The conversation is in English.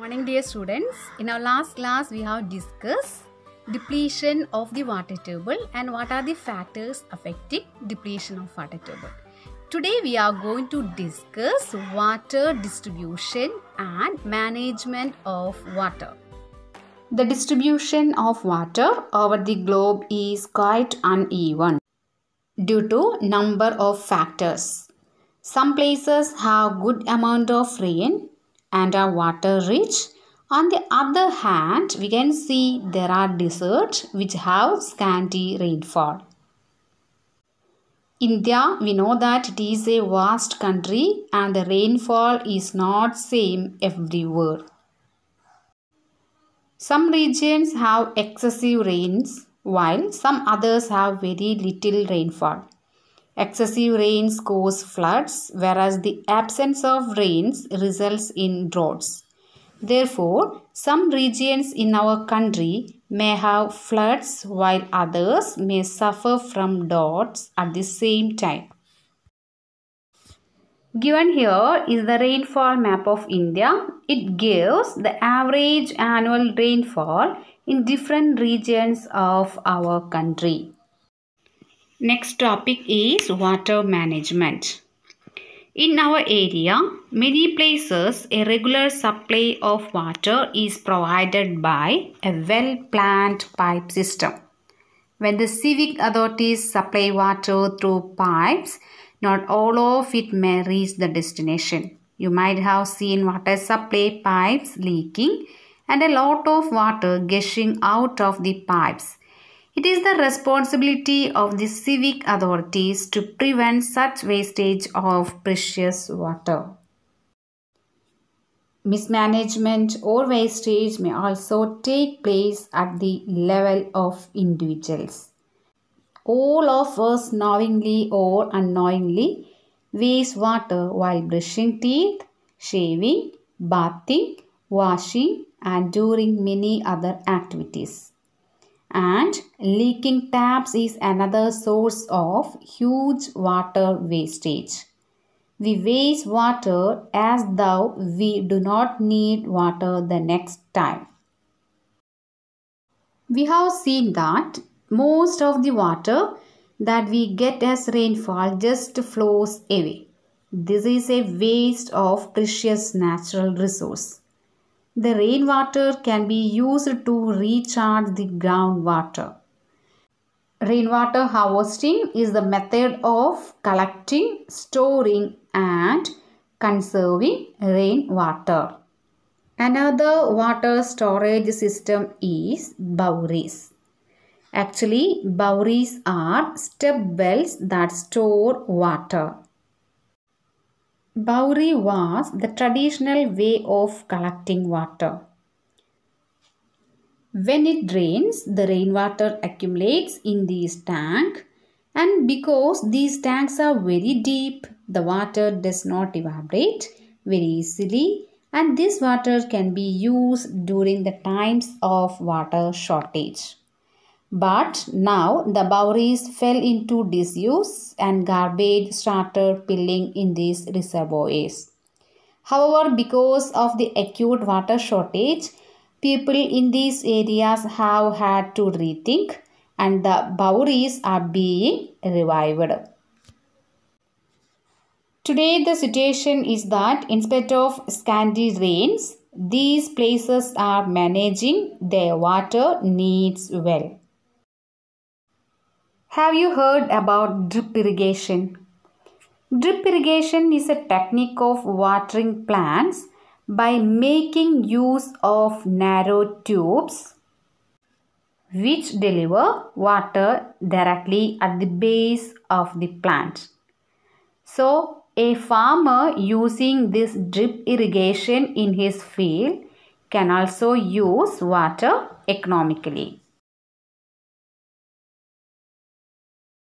Morning dear students, in our last class we have discussed depletion of the water table and what are the factors affecting depletion of water table. Today we are going to discuss water distribution and management of water. The distribution of water over the globe is quite uneven due to number of factors. Some places have good amount of rain and are water rich. On the other hand, we can see there are deserts which have scanty rainfall. India, we know that it is a vast country and the rainfall is not same everywhere. Some regions have excessive rains while some others have very little rainfall. Excessive rains cause floods, whereas the absence of rains results in droughts. Therefore, some regions in our country may have floods while others may suffer from droughts at the same time. Given here is the rainfall map of India. It gives the average annual rainfall in different regions of our country. Next topic is water management. In our area, many places a regular supply of water is provided by a well planned pipe system. When the civic authorities supply water through pipes, not all of it may reach the destination. You might have seen water supply pipes leaking and a lot of water gushing out of the pipes it is the responsibility of the civic authorities to prevent such wastage of precious water. Mismanagement or wastage may also take place at the level of individuals. All of us knowingly or unknowingly waste water while brushing teeth, shaving, bathing, washing, and during many other activities and leaking taps is another source of huge water wastage. We waste water as though we do not need water the next time. We have seen that most of the water that we get as rainfall just flows away. This is a waste of precious natural resource. The rainwater can be used to recharge the groundwater. Rainwater harvesting is the method of collecting, storing and conserving rainwater. Another water storage system is bowries. Actually, bowries are step wells that store water. Bauri was the traditional way of collecting water. When it rains, the rainwater accumulates in these tanks and because these tanks are very deep, the water does not evaporate very easily and this water can be used during the times of water shortage. But now the boweries fell into disuse and garbage started piling in these reservoirs. However, because of the acute water shortage, people in these areas have had to rethink and the boweries are being revived. Today, the situation is that in spite of scanty rains, these places are managing their water needs well. Have you heard about drip irrigation? Drip irrigation is a technique of watering plants by making use of narrow tubes which deliver water directly at the base of the plant. So, a farmer using this drip irrigation in his field can also use water economically.